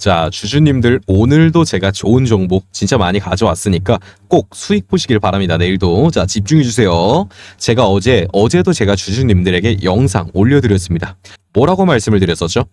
자, 주주님들 오늘도 제가 좋은 정보 진짜 많이 가져왔으니까 꼭 수익 보시길 바랍니다. 내일도. 자, 집중해 주세요. 제가 어제 어제도 제가 주주님들에게 영상 올려 드렸습니다. 뭐라고 말씀을 드렸었죠?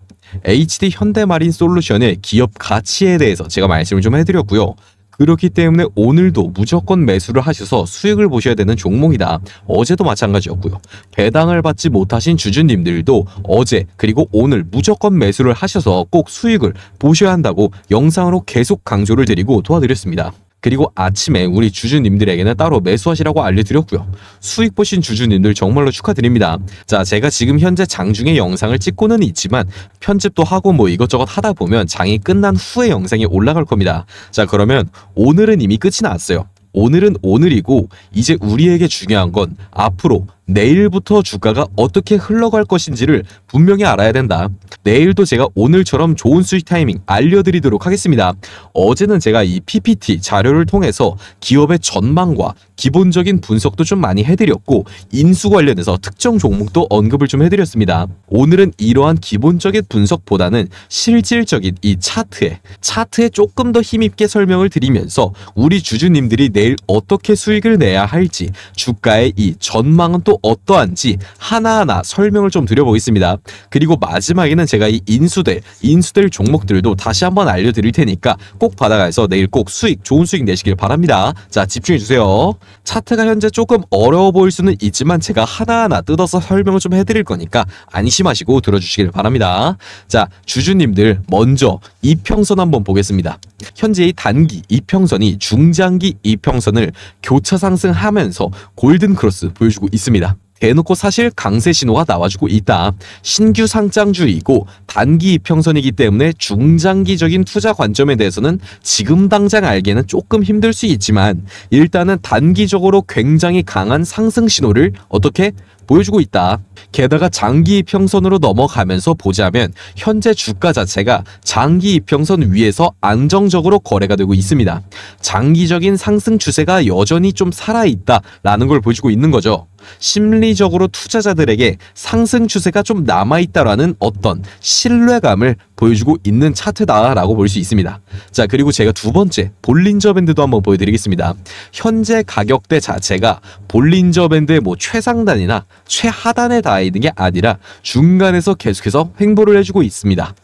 HD 현대마린 솔루션의 기업 가치에 대해서 제가 말씀을 좀 해드렸고요. 그렇기 때문에 오늘도 무조건 매수를 하셔서 수익을 보셔야 되는 종목이다. 어제도 마찬가지였고요. 배당을 받지 못하신 주주님들도 어제 그리고 오늘 무조건 매수를 하셔서 꼭 수익을 보셔야 한다고 영상으로 계속 강조를 드리고 도와드렸습니다. 그리고 아침에 우리 주주님들에게는 따로 매수하시라고 알려드렸고요. 수익 보신 주주님들 정말로 축하드립니다. 자, 제가 지금 현재 장 중에 영상을 찍고는 있지만 편집도 하고 뭐 이것저것 하다 보면 장이 끝난 후에 영상이 올라갈 겁니다. 자, 그러면 오늘은 이미 끝이 났어요. 오늘은 오늘이고 이제 우리에게 중요한 건 앞으로 내일부터 주가가 어떻게 흘러갈 것인지를 분명히 알아야 된다. 내일도 제가 오늘처럼 좋은 수익 타이밍 알려드리도록 하겠습니다. 어제는 제가 이 PPT 자료를 통해서 기업의 전망과 기본적인 분석도 좀 많이 해드렸고 인수 관련해서 특정 종목도 언급을 좀 해드렸습니다. 오늘은 이러한 기본적인 분석보다는 실질적인 이 차트에 차트에 조금 더 힘있게 설명을 드리면서 우리 주주님들이 내일 어떻게 수익을 내야 할지 주가의 이 전망은 또 어떠한지 하나하나 설명을 좀 드려보겠습니다. 그리고 마지막에는 제가 이 인수될, 인수될 종목들도 다시 한번 알려드릴 테니까 꼭 받아가서 내일 꼭 수익, 좋은 수익 내시길 바랍니다. 자, 집중해주세요. 차트가 현재 조금 어려워 보일 수는 있지만 제가 하나하나 뜯어서 설명을 좀 해드릴 거니까 안심하시고 들어주시길 바랍니다. 자, 주주님들 먼저 이평선 한번 보겠습니다. 현재의 단기 이평선이 중장기 이평선을 교차 상승하면서 골든 크로스 보여주고 있습니다. 대놓고 사실 강세 신호가 나와주고 있다. 신규 상장주이고 단기 이평선이기 때문에 중장기적인 투자 관점에 대해서는 지금 당장 알기에는 조금 힘들 수 있지만 일단은 단기적으로 굉장히 강한 상승 신호를 어떻게 보여주고 있다. 게다가 장기 이평선으로 넘어가면서 보자면 현재 주가 자체가 장기 이평선 위에서 안정적으로 거래가 되고 있습니다. 장기적인 상승 추세가 여전히 좀 살아있다라는 걸 보여주고 있는 거죠. 심리적으로 투자자들에게 상승 추세가 좀 남아있다라는 어떤 신뢰감을 보여주고 있는 차트다라고 볼 수 있습니다. 자 그리고 제가 두 번째 볼린저 밴드도 한번 보여드리겠습니다. 현재 가격대 자체가 볼린저 밴드의 뭐 최상단이나 최하단에 닿아 있는 게 아니라 중간에서 계속해서 횡보를 해주고 있습니다.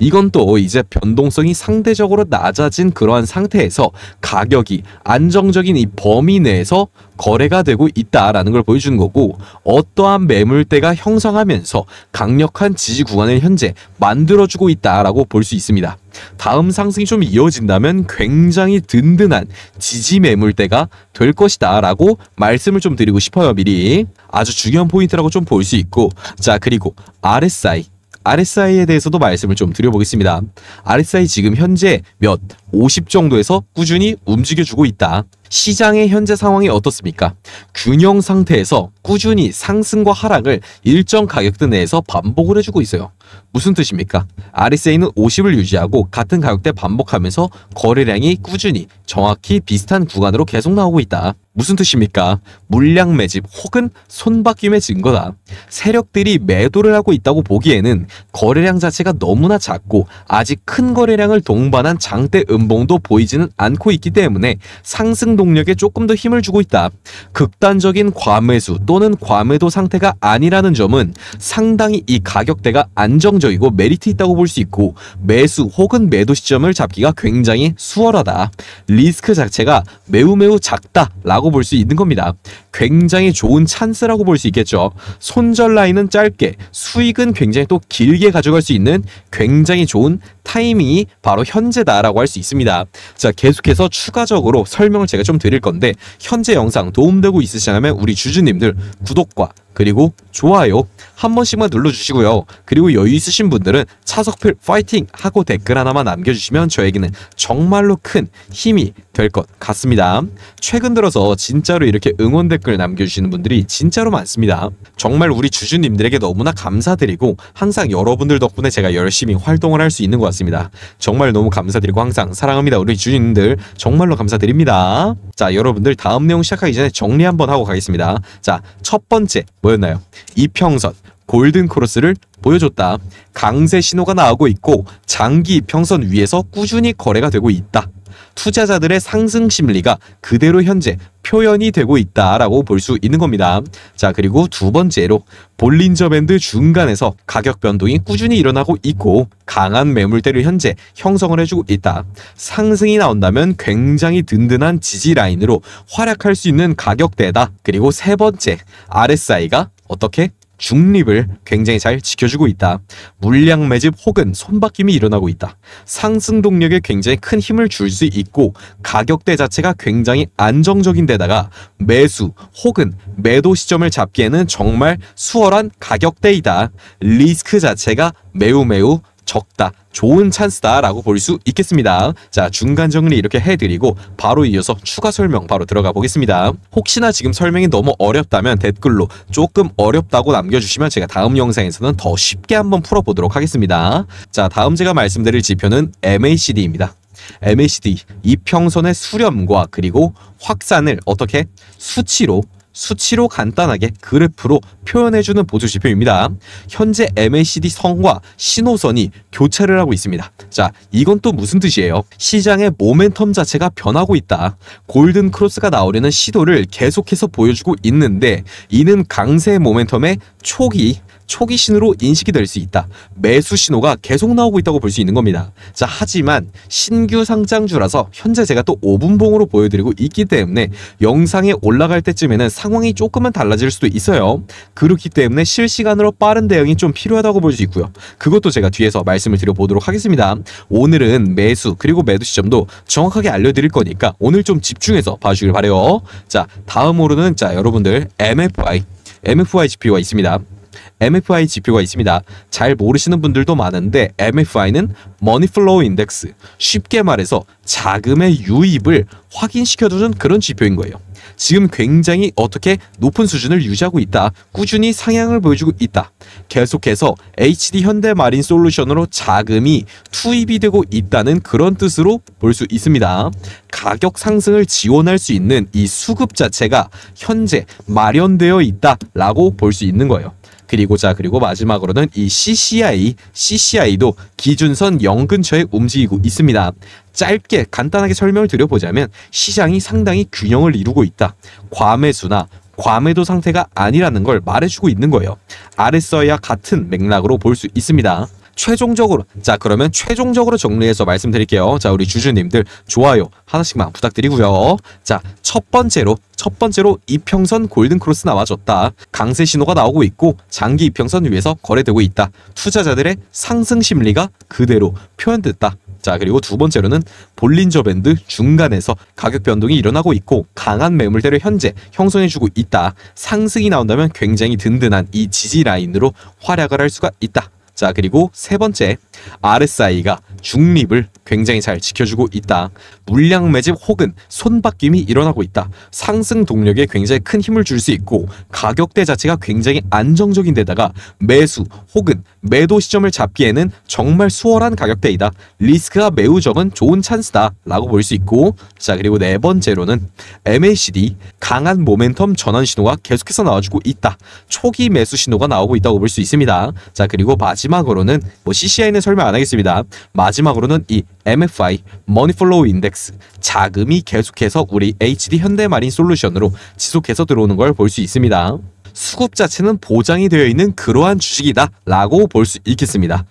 이건 또 이제 변동성이 상대적으로 낮아진 그러한 상태에서 가격이 안정적인 이 범위 내에서 거래가 되고 있다라는 걸 보여주는 거고 어떠한 매물대가 형성하면서 강력한 지지 구간을 현재 만들어주고 있다 있다라고 볼 수 있습니다. 다음 상승이 좀 이어진다면 굉장히 든든한 지지 매물대가 될 것이다라고 말씀을 좀 드리고 싶어요 미리 아주 중요한 포인트라고 좀 볼 수 있고 자 그리고 RSI RSI에 대해서도 말씀을 좀 드려보겠습니다. RSI 지금 현재 몇? 50 정도에서 꾸준히 움직여주고 있다. 시장의 현재 상황이 어떻습니까? 균형 상태에서 꾸준히 상승과 하락을 일정 가격대 내에서 반복을 해주고 있어요. 무슨 뜻입니까? RSA는 50을 유지하고 같은 가격대 반복하면서 거래량이 꾸준히 정확히 비슷한 구간으로 계속 나오고 있다. 무슨 뜻입니까? 물량 매집 혹은 손바뀜의 증거다. 세력들이 매도를 하고 있다고 보기에는 거래량 자체가 너무나 작고 아직 큰 거래량을 동반한 장대 음 연봉도 보이지는 않고 있기 때문에 상승 동력에 조금 더 힘을 주고 있다. 극단적인 과매수 또는 과매도 상태가 아니라는 점은 상당히 이 가격대가 안정적이고 메리트 있다고 볼 수 있고 매수 혹은 매도 시점을 잡기가 굉장히 수월하다. 리스크 자체가 매우 매우 작다라고 볼 수 있는 겁니다. 굉장히 좋은 찬스라고 볼 수 있겠죠. 손절 라인은 짧게, 수익은 굉장히 또 길게 가져갈 수 있는 굉장히 좋은 타이밍이 바로 현재다라고 할 수 있습니다. 있습니다. 자, 계속해서 추가적으로 설명을 제가 좀 드릴 건데 현재 영상 도움되고 있으시다면 우리 주주님들 구독과 그리고 좋아요 한 번씩만 눌러주시고요. 그리고 여유 있으신 분들은 차석필 파이팅 하고 댓글 하나만 남겨주시면 저에게는 정말로 큰 힘이 될 것 같습니다. 최근 들어서 진짜로 이렇게 응원 댓글 남겨주시는 분들이 진짜로 많습니다. 정말 우리 주주님들에게 너무나 감사드리고 항상 여러분들 덕분에 제가 열심히 활동을 할 수 있는 것 같습니다. 정말 너무 감사드리고 항상 사랑합니다. 우리 주주님들 정말로 감사드립니다. 자 여러분들 다음 내용 시작하기 전에 정리 한번 하고 가겠습니다. 자첫 번째 뭐였나요? 이평선, 골든 크로스를 보여줬다. 강세 신호가 나오고 있고 장기 이평선 위에서 꾸준히 거래가 되고 있다. 투자자들의 상승 심리가 그대로 현재 표현이 되고 있다라고 볼 수 있는 겁니다. 자 그리고 두 번째로 볼린저 밴드 중간에서 가격 변동이 꾸준히 일어나고 있고 강한 매물대를 현재 형성을 해주고 있다. 상승이 나온다면 굉장히 든든한 지지 라인으로 활약할 수 있는 가격대다. 그리고 세 번째 RSI가 어떻게 중립을 굉장히 잘 지켜주고 있다. 물량 매집 혹은 손바뀜이 일어나고 있다. 상승 동력에 굉장히 큰 힘을 줄 수 있고 가격대 자체가 굉장히 안정적인 데다가 매수 혹은 매도 시점을 잡기에는 정말 수월한 가격대이다. 리스크 자체가 매우 매우 적다. 좋은 찬스다라고 볼 수 있겠습니다. 자 중간 정리 이렇게 해드리고 바로 이어서 추가 설명 바로 들어가 보겠습니다. 혹시나 지금 설명이 너무 어렵다면 댓글로 조금 어렵다고 남겨주시면 제가 다음 영상에서는 더 쉽게 한번 풀어보도록 하겠습니다. 자 다음 제가 말씀드릴 지표는 MACD입니다. MACD 이평선의 수렴과 그리고 확산을 어떻게 수치로 수치로 간단하게 그래프로 표현해주는 보조지표입니다. 현재 MACD 선과 신호선이 교차를 하고 있습니다. 자, 이건 또 무슨 뜻이에요? 시장의 모멘텀 자체가 변하고 있다. 골든 크로스가 나오려는 시도를 계속해서 보여주고 있는데 이는 강세 모멘텀의 초기 초기 신호로 인식이 될 수 있다. 매수 신호가 계속 나오고 있다고 볼 수 있는 겁니다. 자, 하지만 신규 상장주라서 현재 제가 또 5분봉으로 보여드리고 있기 때문에 영상에 올라갈 때쯤에는 상황이 조금은 달라질 수도 있어요. 그렇기 때문에 실시간으로 빠른 대응이 좀 필요하다고 볼 수 있고요. 그것도 제가 뒤에서 말씀을 드려보도록 하겠습니다. 오늘은 매수 그리고 매도 시점도 정확하게 알려드릴 거니까 오늘 좀 집중해서 봐주길 바래요. 자, 다음으로는 자 여러분들 MFI, MFI 지표가 있습니다. MFI 지표가 있습니다. 잘 모르시는 분들도 많은데 MFI는 Money Flow Index, 쉽게 말해서 자금의 유입을 확인시켜주는 그런 지표인 거예요. 지금 굉장히 어떻게 높은 수준을 유지하고 있다. 꾸준히 상향을 보여주고 있다. 계속해서 HD 현대마린 솔루션으로 자금이 투입이 되고 있다는 그런 뜻으로 볼 수 있습니다. 가격 상승을 지원할 수 있는 이 수급 자체가 현재 마련되어 있다라고 볼 수 있는 거예요. 그리고자 그리고 마지막으로는 이 CCI, CCI도 기준선 0 근처에 움직이고 있습니다. 짧게 간단하게 설명을 드려보자면 시장이 상당히 균형을 이루고 있다. 과매수나 과매도 상태가 아니라는 걸 말해주고 있는 거예요. RSI와 같은 맥락으로 볼 수 있습니다. 최종적으로 자 그러면 최종적으로 정리해서 말씀드릴게요. 자 우리 주주님들 좋아요 하나씩만 부탁드리고요. 자 첫 번째로 첫 번째로 이평선 골든크로스 나와줬다. 강세 신호가 나오고 있고 장기 이평선 위에서 거래되고 있다. 투자자들의 상승 심리가 그대로 표현됐다. 자 그리고 두 번째로는 볼린저 밴드 중간에서 가격 변동이 일어나고 있고 강한 매물대를 현재 형성해주고 있다. 상승이 나온다면 굉장히 든든한 이 지지 라인으로 활약을 할 수가 있다. 자 그리고 세 번째 RSI가 중립을 굉장히 잘 지켜주고 있다. 물량 매집 혹은 손바뀜이 일어나고 있다. 상승 동력에 굉장히 큰 힘을 줄 수 있고 가격대 자체가 굉장히 안정적인 데다가 매수 혹은 매도 시점을 잡기에는 정말 수월한 가격대이다. 리스크가 매우 적은 좋은 찬스다 라고 볼 수 있고 자 그리고 네 번째로는 MACD 강한 모멘텀 전환 신호가 계속해서 나와주고 있다. 초기 매수 신호가 나오고 있다고 볼 수 있습니다. 자 그리고 마지막으로는 뭐 CCI는 설명 안 하겠습니다. 마지막으로는 이 MFI, Money Flow Index, 자금이 계속해서 우리 HD 현대마린 솔루션으로 지속해서 들어오는 걸 볼 수 있습니다. 수급 자체는 보장이 되어 있는 그러한 주식이다 라고 볼 수 있겠습니다.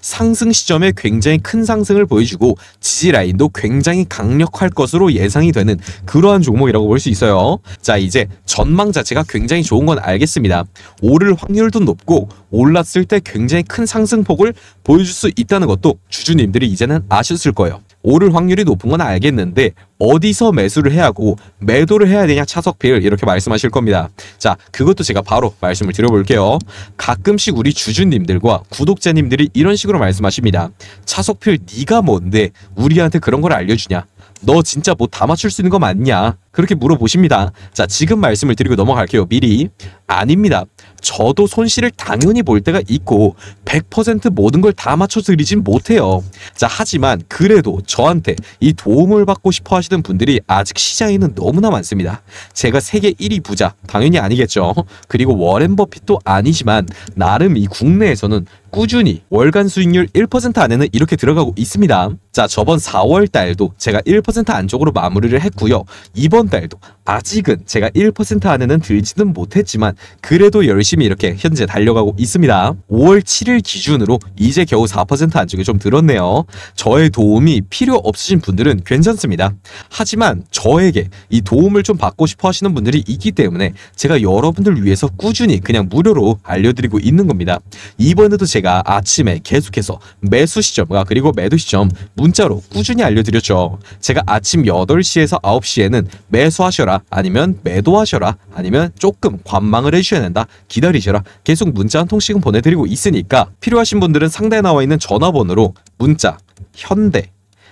상승 시점에 굉장히 큰 상승을 보여주고 지지 라인도 굉장히 강력할 것으로 예상이 되는 그러한 종목이라고 볼 수 있어요. 자 이제 전망 자체가 굉장히 좋은 건 알겠습니다. 오를 확률도 높고 올랐을 때 굉장히 큰 상승폭을 보여줄 수 있다는 것도 주주님들이 이제는 아셨을 거예요. 오를 확률이 높은 건 알겠는데 어디서 매수를 해야 하고 매도를 해야 되냐 차석 필 이렇게 말씀하실 겁니다. 자 그것도 제가 바로 말씀을 드려볼게요. 가끔씩 우리 주주님들과 구독자님들이 이런 식으로 말씀하십니다. 차석필 네가 뭔데 우리한테 그런 걸 알려주냐 너 진짜 뭐 다 맞출 수 있는 거 맞냐? 그렇게 물어보십니다. 자, 지금 말씀을 드리고 넘어갈게요. 미리. 아닙니다. 저도 손실을 당연히 볼 때가 있고 100% 모든 걸 다 맞춰드리진 못해요. 자 하지만 그래도 저한테 이 도움을 받고 싶어 하시는 분들이 아직 시장에는 너무나 많습니다. 제가 세계 1위 부자 당연히 아니겠죠. 그리고 워렌 버핏도 아니지만 나름 이 국내에서는 꾸준히 월간 수익률 1% 안에는 이렇게 들어가고 있습니다. 자 저번 4월 달도 제가 1% 안쪽으로 마무리를 했고요. 이번 달도 아직은 제가 1% 안에는 들지는 못했지만 그래도 열심히 이렇게 현재 달려가고 있습니다. 5월 7일 기준으로 이제 겨우 4% 안쪽에 좀 들었네요. 저의 도움이 필요 없으신 분들은 괜찮습니다. 하지만 저에게 이 도움을 좀 받고 싶어 하시는 분들이 있기 때문에 제가 여러분들 위해서 꾸준히 그냥 무료로 알려드리고 있는 겁니다. 이번에도 제가 제가 아침에 계속해서 매수 시점과 그리고 매도 시점 문자로 꾸준히 알려드렸죠. 제가 아침 8시에서 9시에는 매수하셔라 아니면 매도하셔라 아니면 조금 관망을 해주셔야 된다 기다리셔라 계속 문자 한 통씩은 보내드리고 있으니까 필요하신 분들은 상단에 나와 있는 전화번호로 문자 현대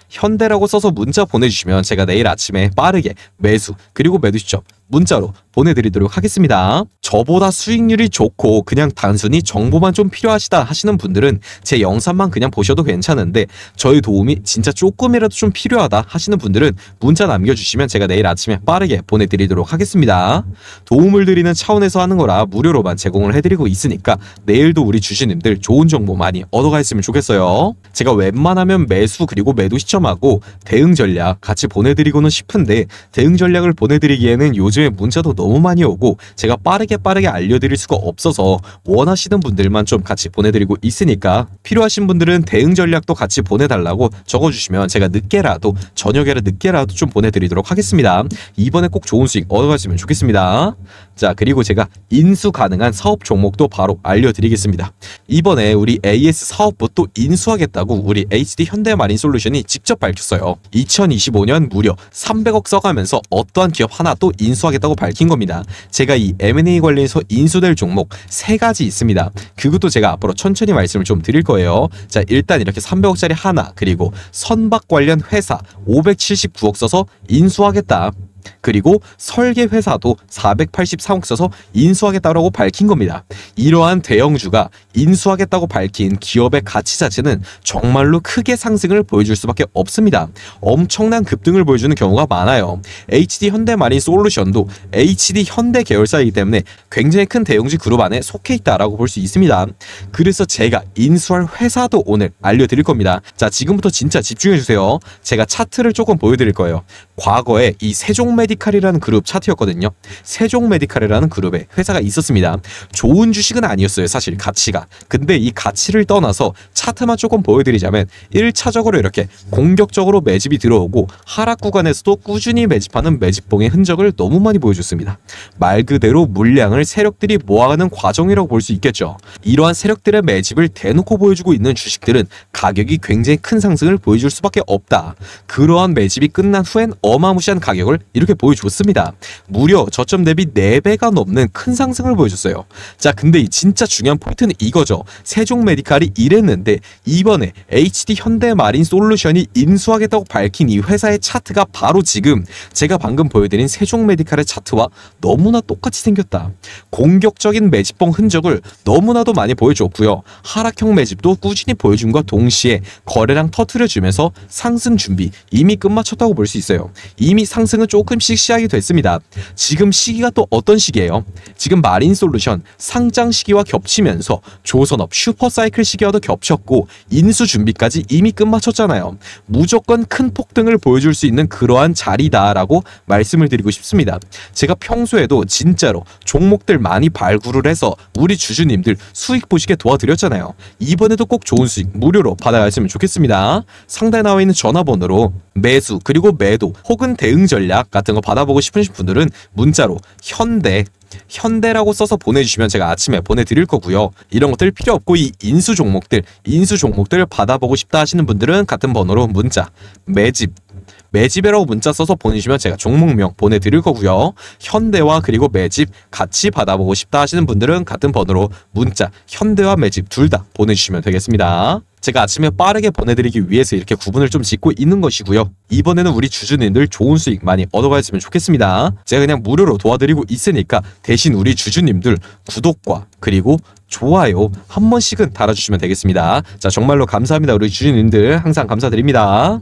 현대라고 써서 문자 보내주시면 제가 내일 아침에 빠르게 매수 그리고 매도 시점 문자로 보내드리도록 하겠습니다. 저보다 수익률이 좋고 그냥 단순히 정보만 좀 필요하시다 하시는 분들은 제 영상만 그냥 보셔도 괜찮은데 저희 도움이 진짜 조금이라도 좀 필요하다 하시는 분들은 문자 남겨주시면 제가 내일 아침에 빠르게 보내드리도록 하겠습니다. 도움을 드리는 차원에서 하는 거라 무료로만 제공을 해드리고 있으니까 내일도 우리 주주님들 좋은 정보 많이 얻어가있으면 좋겠어요. 제가 웬만하면 매수 그리고 매도 시점하고 대응 전략 같이 보내드리고는 싶은데 대응 전략을 보내드리기에는 요즘 요즘에 문자도 너무 많이 오고 제가 빠르게 빠르게 알려드릴 수가 없어서 원하시는 분들만 좀 같이 보내드리고 있으니까 필요하신 분들은 대응 전략도 같이 보내달라고 적어주시면 제가 늦게라도 저녁에라 늦게라도 좀 보내드리도록 하겠습니다. 이번에 꼭 좋은 수익 얻어가시면 좋겠습니다. 자 그리고 제가 인수 가능한 사업 종목도 바로 알려드리겠습니다. 이번에 우리 AS 사업부 또 인수하겠다고 우리 HD 현대마린솔루션이 직접 밝혔어요. 2025년 무려 300억 써가면서 어떠한 기업 하나 또 인수 인수하겠다고 밝힌 겁니다. 제가 이 M&A 관련해서 인수될 종목 세가지 있습니다. 그것도 제가 앞으로 천천히 말씀을 좀 드릴 거예요. 자 일단 이렇게 300억짜리 하나 그리고 선박 관련 회사 579억 써서 인수하겠다. 그리고 설계 회사도 484억 써서 인수하겠다고 밝힌 겁니다. 이러한 대형주가 인수하겠다고 밝힌 기업의 가치 자체는 정말로 크게 상승을 보여줄 수밖에 없습니다. 엄청난 급등을 보여주는 경우가 많아요. HD 현대마린 솔루션도 HD 현대 계열사이기 때문에 굉장히 큰 대형주 그룹 안에 속해 있다라고 볼 수 있습니다. 그래서 제가 인수할 회사도 오늘 알려드릴 겁니다. 자 지금부터 진짜 집중해주세요. 제가 차트를 조금 보여드릴 거예요. 과거에 이 세종매 메디칼이라는 그룹 차트였거든요. 세종 메디칼이라는 그룹에 회사가 있었습니다. 좋은 주식은 아니었어요. 사실 가치가. 근데 이 가치를 떠나서 차트만 조금 보여드리자면 1차적으로 이렇게 공격적으로 매집이 들어오고 하락 구간에서도 꾸준히 매집하는 매집봉의 흔적을 너무 많이 보여줬습니다. 말 그대로 물량을 세력들이 모아가는 과정이라고 볼 수 있겠죠. 이러한 세력들의 매집을 대놓고 보여주고 있는 주식들은 가격이 굉장히 큰 상승을 보여줄 수밖에 없다. 그러한 매집이 끝난 후엔 어마무시한 가격을 이렇게 보여줬습니다. 무려 저점 대비 4배가 넘는 큰 상승을 보여줬어요. 자 근데 이 진짜 중요한 포인트는 이거죠. 세종메디칼이 이랬는데 이번에 HD 현대마린 솔루션이 인수하겠다고 밝힌 이 회사의 차트가 바로 지금 제가 방금 보여드린 세종메디칼의 차트와 너무나 똑같이 생겼다. 공격적인 매집봉 흔적을 너무나도 많이 보여줬고요. 하락형 매집도 꾸준히 보여준과 동시에 거래량 터트려주면서 상승 준비 이미 끝마쳤다고 볼 수 있어요. 이미 상승은 조금씩 조금 시작이 됐습니다. 지금 시기가 또 어떤 시기예요? 지금 마린 솔루션 상장 시기와 겹치면서 조선업 슈퍼사이클 시기와도 겹쳤고 인수 준비까지 이미 끝마쳤잖아요. 무조건 큰 폭등을 보여줄 수 있는 그러한 자리다라고 말씀을 드리고 싶습니다. 제가 평소에도 진짜로 종목들 많이 발굴을 해서 우리 주주님들 수익 보시게 도와드렸잖아요. 이번에도 꼭 좋은 수익 무료로 받아가시면 좋겠습니다. 상단에 나와 있는 전화번호로 매수 그리고 매도 혹은 대응 전략 같은 거거 받아보고 싶으신 분들은 문자로 현대 현대라고 써서 보내주시면 제가 아침에 보내드릴 거고요. 이런 것들 필요 없고 이 인수 종목들, 인수 종목들 받아보고 싶다 하시는 분들은 같은 번호로 문자, 매집, 매집이라고 문자 써서 보내주시면 제가 종목명 보내드릴 거고요. 현대와 그리고 매집 같이 받아보고 싶다 하시는 분들은 같은 번호로 문자 현대와 매집 둘 다 보내주시면 되겠습니다. 제가 아침에 빠르게 보내드리기 위해서 이렇게 구분을 좀 짓고 있는 것이고요. 이번에는 우리 주주님들 좋은 수익 많이 얻어가셨으면 좋겠습니다. 제가 그냥 무료로 도와드리고 있으니까 대신 우리 주주님들 구독과 그리고 좋아요 한 번씩은 달아주시면 되겠습니다. 자 정말로 감사합니다. 우리 주주님들 항상 감사드립니다.